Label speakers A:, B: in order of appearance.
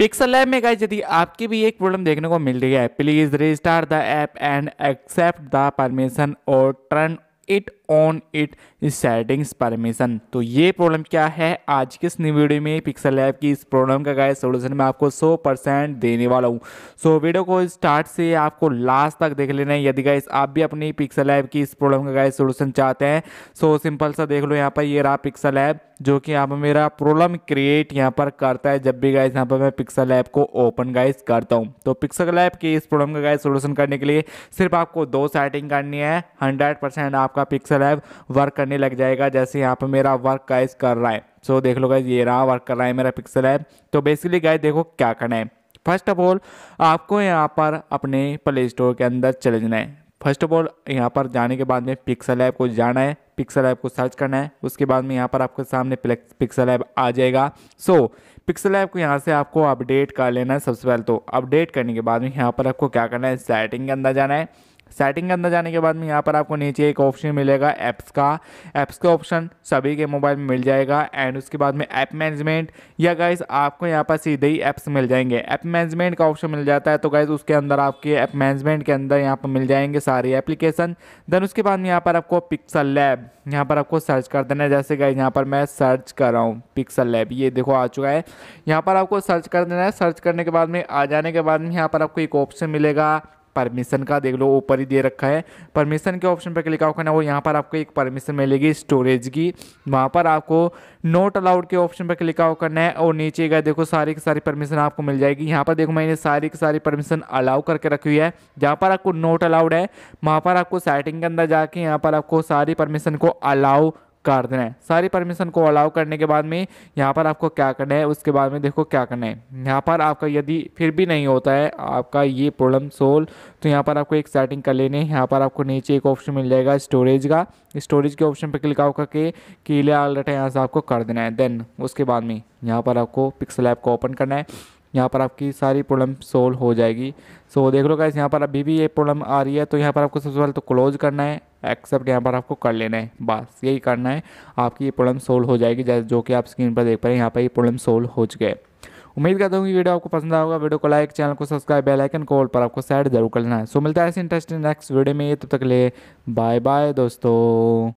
A: pixel app में guys यदि आपकी भी एक प्रॉब्लम देखने को मिल रही है please register the app and accept the permission और turn it on it settings permission तो ये प्रॉब्लम क्या है आज के इस वीडियो में पिक्सल ऐप की इस प्रॉब्लम का गाय सोल्यूशन मैं आपको 100 परसेंट देने वाला हूँ सो so, वीडियो को स्टार्ट से आपको लास्ट तक देख लेना है यदि गाइस आप भी अपनी पिक्सल ऐप की इस प्रॉब्लम का गाय सोल्यूशन चाहते हैं सो so, सिंपल सा देख लो यहाँ पर ये रहा पिक्सल ऐप जो कि यहाँ पर मेरा प्रॉब्लम क्रिएट यहाँ पर करता है जब भी गाइस यहाँ पर मैं पिक्सल ऐप को ओपन गाइस करता हूँ तो पिक्सल ऐप की इस प्रॉब्लम का गाइस सोल्यूशन करने के लिए सिर्फ आपको दो सेटिंग करनी है हंड्रेड आपका आपका पिक्सल ऐप वर्क करने लग जाएगा जैसे यहाँ पर मेरा वर्क गाइज कर रहा है सो देख लो गाइज ये रहा वर्क कर रहा है मेरा पिक्सल ऐप तो बेसिकली गाइज देखो क्या करना है फर्स्ट ऑफ ऑल आपको यहाँ पर अपने प्ले स्टोर के अंदर चले जाना है फर्स्ट ऑफ ऑल यहाँ पर जाने के बाद में पिक्सल ऐप को जाना है पिक्सल ऐप को सर्च करना है उसके बाद में यहाँ पर आपके सामने पिक्सल ऐप आ जाएगा सो so, पिक्सल ऐप को यहाँ से आपको अपडेट कर लेना है सबसे पहले तो अपडेट करने के बाद में यहाँ पर आपको क्या करना है सेटिंग के अंदर जाना है सेटिंग के अंदर जाने के बाद में यहाँ पर आपको नीचे एक ऑप्शन मिलेगा ऐप्स का ऐप्स का ऑप्शन सभी के मोबाइल में मिल जाएगा एंड उसके बाद में ऐप मैनेजमेंट या गाइज आपको यहाँ पर सीधे ही ऐप्स मिल जाएंगे ऐप मैनेजमेंट का ऑप्शन मिल जाता है तो गाइज उसके अंदर आपके ऐप मैनेजमेंट के अंदर यहाँ पर मिल जाएंगे सारी एप्लीकेशन देन उसके बाद में यहाँ पर आपको पिक्सल लैब यहाँ पर आपको सर्च कर देना है जैसे गाइज यहाँ पर मैं सर्च कर रहा हूँ पिक्सल लैब ये देखो आ चुका है यहाँ पर आपको सर्च कर देना है सर्च करने के बाद में आ जाने के बाद में यहाँ पर आपको एक ऑप्शन मिलेगा परमिशन का देख लो ऊपर ही दे रखा है परमिशन के ऑप्शन पर क्लिक करना वो यहाँ पर आपको एक परमिशन मिलेगी स्टोरेज की वहाँ पर आपको नोट अलाउड के ऑप्शन पर क्लिक करना है और नीचे गए देखो सारी की सारी परमिशन आपको मिल जाएगी यहाँ पर देखो मैंने सारी की सारी परमिशन अलाउ करके रखी हुई है जहाँ पर आपको नोट अलाउड है वहाँ पर आपको सेटिंग के अंदर जाके यहाँ पर आपको सारी परमिशन को अलाउ कर देना है सारी परमिशन को अलाउ करने के बाद में यहाँ पर आपको क्या करना है उसके बाद में देखो क्या करना है यहाँ पर आपका यदि फिर भी नहीं होता है आपका ये प्रॉब्लम सोल्व तो यहाँ पर आपको एक सेटिंग कर लेनी है यहाँ पर आपको नीचे एक ऑप्शन मिल जाएगा स्टोरेज का स्टोरेज के ऑप्शन पर क्लिक आउट करके कीले आल डाटा यहाँ से आपको कर देना है देन उसके बाद में यहाँ पर आपको पिक्सल ऐप को ओपन करना है यहाँ पर आपकी सारी प्रॉब्लम सोल्व हो जाएगी सो देख लो गाइस यहाँ पर अभी भी ये प्रॉब्लम आ रही है तो यहाँ पर आपको सबसे पहले तो क्लोज करना है एक्सेप्ट यहाँ पर आपको कर लेना है बस यही करना है आपकी ये प्रॉब्लम सोल्व हो जाएगी जैसे जो कि आप स्क्रीन पर देख पा रहे हैं यहाँ पर ये प्रॉब्लम सोल्व हो चुके हैं उम्मीद करता हूँ कि वीडियो आपको पसंद आएगा वीडियो को लाइक चैनल को सब्सक्राइब बेल आइकन कॉल पर आपको सेट जरूर करना है सो मिलता है ऐसे इंटरेस्टिंग नेक्स्ट वीडियो में तब तक ले बाय बाय दोस्तों